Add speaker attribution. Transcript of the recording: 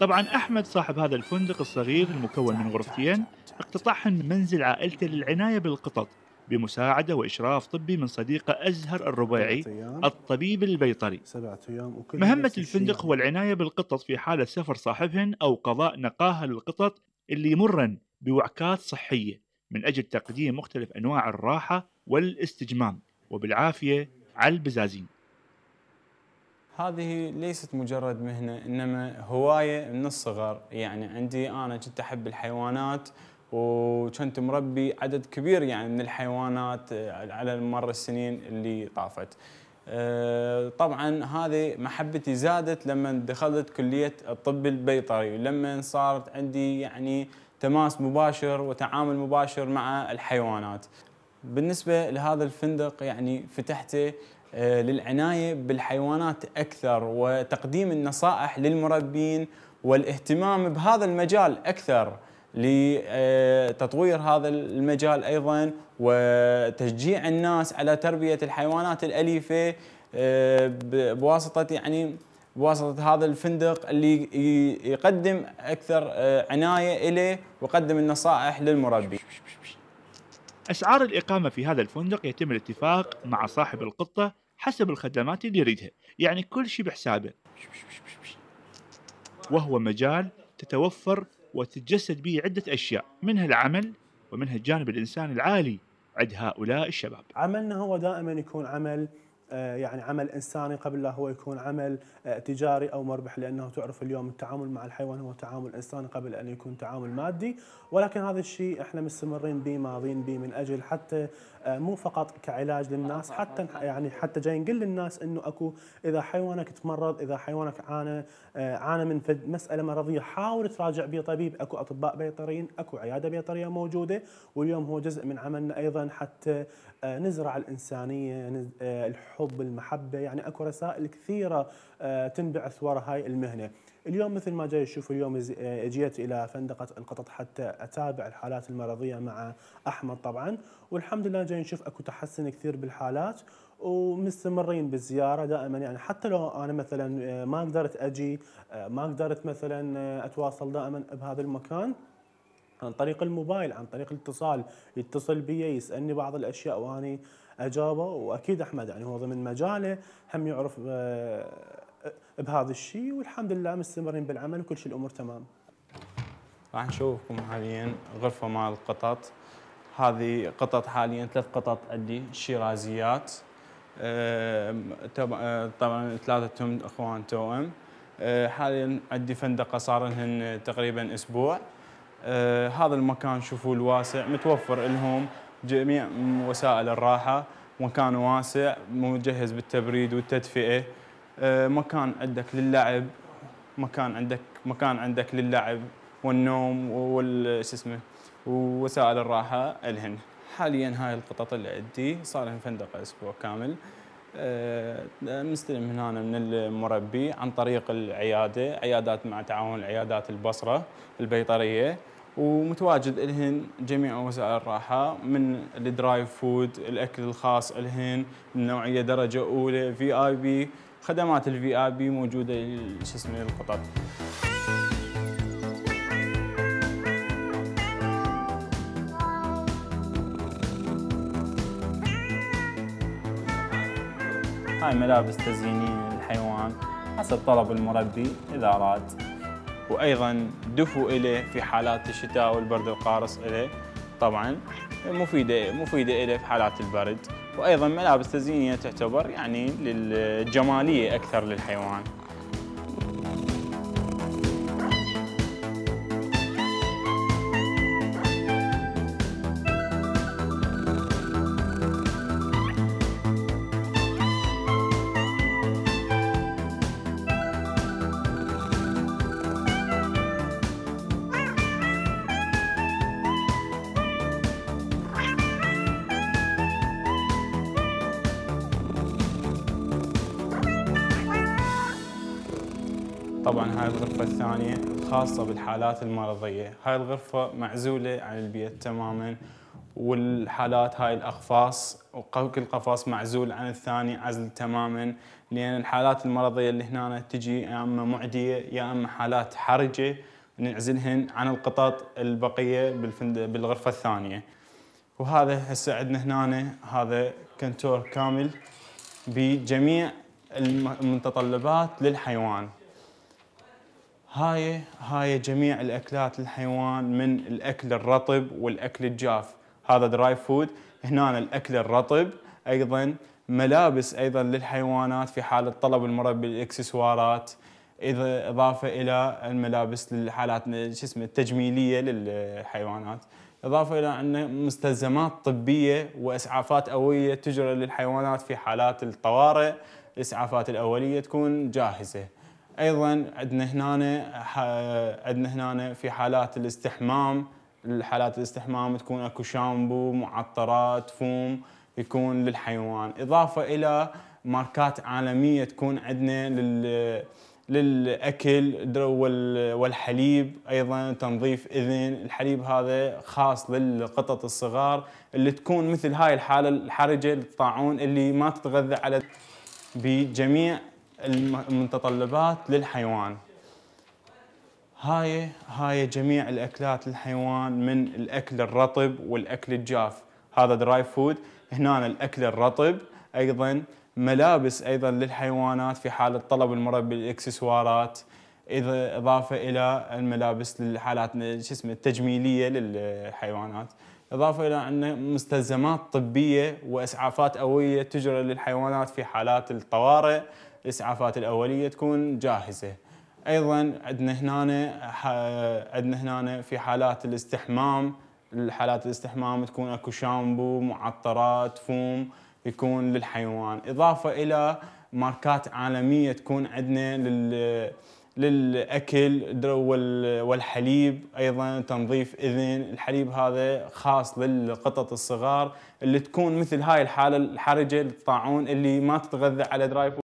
Speaker 1: طبعا أحمد صاحب هذا الفندق الصغير المكون من غرفتين اقتطعهن من منزل عائلته للعناية بالقطط بمساعدة وإشراف طبي من صديقه أزهر الربيعي الطبيب البيطري مهمة الفندق هو العناية بالقطط في حالة سفر صاحبهن أو قضاء نقاهة للقطط اللي يمرن بوعكات صحية من أجل تقديم مختلف أنواع الراحة والاستجمام وبالعافية على البزازين
Speaker 2: هذه ليست مجرد مهنة إنما هواية من الصغر يعني عندي أنا كنت أحب الحيوانات وكنت مربي عدد كبير يعني من الحيوانات آه، على مر السنين اللي طافت آه، طبعا هذه محبتي زادت لما دخلت كلية الطب البيطري ولما صارت عندي يعني تماس مباشر وتعامل مباشر مع الحيوانات بالنسبة لهذا الفندق يعني فتحته آه، للعناية بالحيوانات أكثر وتقديم النصائح للمربين والاهتمام بهذا المجال أكثر لتطوير هذا المجال أيضا وتشجيع الناس على تربية الحيوانات الأليفة آه، بواسطة يعني بواسطة هذا الفندق اللي يقدم أكثر آه، عناية إليه ويقدم النصائح للمربي أسعار الإقامة في هذا الفندق يتم الاتفاق مع
Speaker 1: صاحب القطة حسب الخدمات اللي يريدها يعني كل شيء بحسابه وهو مجال تتوفر وتتجسد به عدة أشياء منها العمل ومنها الجانب الإنساني العالي عند هؤلاء الشباب
Speaker 3: عملنا هو دائما يكون عمل آه، يعني عمل انساني قبل لا هو يكون عمل آه، تجاري او مربح لانه تعرف اليوم التعامل مع الحيوان هو تعامل انساني قبل ان يكون تعامل مادي ولكن هذا الشيء احنا مستمرين به ماضين به من اجل حتى آه، مو فقط كعلاج للناس حتى يعني حتى جاي نقول للناس انه اكو اذا حيوانك تمرض اذا حيوانك عانى آه، عانى من مساله مرضيه حاول تراجع بيه طبيب اكو اطباء بيطريين اكو عياده بيطريه موجوده واليوم هو جزء من عملنا ايضا حتى آه، نزرع الانسانيه الحب المحبه يعني اكو رسائل كثيره تنبعث وراء هاي المهنه اليوم مثل ما جاي تشوف اليوم آه، اجيت الى فندقه القطط حتى اتابع الحالات المرضيه مع احمد طبعا والحمد لله جاي نشوف اكو تحسن كثير بالحالات ومستمرين بالزياره دائما يعني حتى لو انا مثلا آه، ما قدرت اجي آه، ما قدرت مثلا اتواصل دائما بهذا المكان عن طريق الموبايل عن طريق الاتصال يتصل بي يسالني بعض الاشياء واني اجابه واكيد احمد يعني هو ضمن مجاله هم يعرف بهذا الشيء والحمد لله مستمرين بالعمل وكل شيء الامور تمام.
Speaker 2: راح نشوفكم حاليا غرفه مع القطط هذه قطط حاليا ثلاث قطط عندي شيرازيات طبعا ثلاثتهم اخوان توأم أه، حاليا عندي فندقه صار لهن تقريبا اسبوع أه، هذا المكان شوفوا الواسع متوفر لهم جميع وسائل الراحه مكان واسع مجهز بالتبريد والتدفئه آه، مكان عندك للعب مكان عندك مكان عندك للعب والنوم وش اسمه ووسائل الراحه الهن حاليا هاي القطط اللي عندي صار لهم فندق اسبوع كامل آه، نستلم من هنا من المربي عن طريق العياده عيادات مع تعاون عيادات البصره البيطريه ومتواجد الهن جميع وسائل الراحه من الدرايف فود الاكل الخاص الهن من نوعيه درجه اولى في اي بي خدمات الفي اي بي موجوده شو اسمه للقطط هاي ملابس تزيينية للحيوان حسب طلب المربي إذا أراد وأيضا دفو إليه في حالات الشتاء والبرد القارص إليه طبعا مفيدة مفيدة إليه في حالات البرد وايضا ملابس تزيينيه تعتبر يعني للجماليه اكثر للحيوان طبعا هاي الغرفة الثانية خاصه بالحالات المرضية هاي الغرفة معزولة عن البيت تماما والحالات هاي الأقفاص وكل قفص معزول عن الثاني عزل تماما لأن الحالات المرضية اللي هنا تجي يا أما معدية يا أما حالات حرجة نعزلهن عن القطط البقية بالغرفة الثانية وهذا هسه عندنا هنا هذا كنتور كامل بجميع المتطلبات للحيوان هاي هاي جميع الاكلات الحيوان من الاكل الرطب والاكل الجاف هذا دراي فود هنا الاكل الرطب ايضا ملابس ايضا للحيوانات في حاله طلب المربي بالاكسسوارات اذا اضافه الى الملابس للحالات شو اسمه التجميليه للحيوانات اضافه الى ان مستلزمات طبيه واسعافات اوليه تجرى للحيوانات في حالات الطوارئ الاسعافات الاوليه تكون جاهزه ايضا عندنا هنا عندنا هنا في حالات الاستحمام الحالات الاستحمام تكون اكو شامبو معطرات فوم يكون للحيوان اضافه الى ماركات عالميه تكون عندنا لل للاكل والحليب ايضا تنظيف اذن الحليب هذا خاص للقطط الصغار اللي تكون مثل هاي الحاله الحرجه للطاعون اللي ما تتغذى على بجميع المتطلبات للحيوان هاي هاي جميع الاكلات للحيوان من الاكل الرطب والاكل الجاف هذا دراي فود هنا الاكل الرطب ايضا ملابس ايضا للحيوانات في حاله طلب المربي الاكسسوارات اذا اضافه الى الملابس للحالات شو اسمه التجميليه للحيوانات اضافه الى ان مستلزمات طبيه واسعافات اويه تجرى للحيوانات في حالات الطوارئ الاسعافات الاوليه تكون جاهزه ايضا عندنا هنا عندنا هنا في حالات الاستحمام الحالات الاستحمام تكون اكو شامبو معطرات فوم يكون للحيوان اضافه الى ماركات عالميه تكون عندنا لل للاكل والحليب ايضا تنظيف اذن الحليب هذا خاص للقطط الصغار اللي تكون مثل هاي الحاله الحرجه للطاعون اللي ما تتغذى على درايف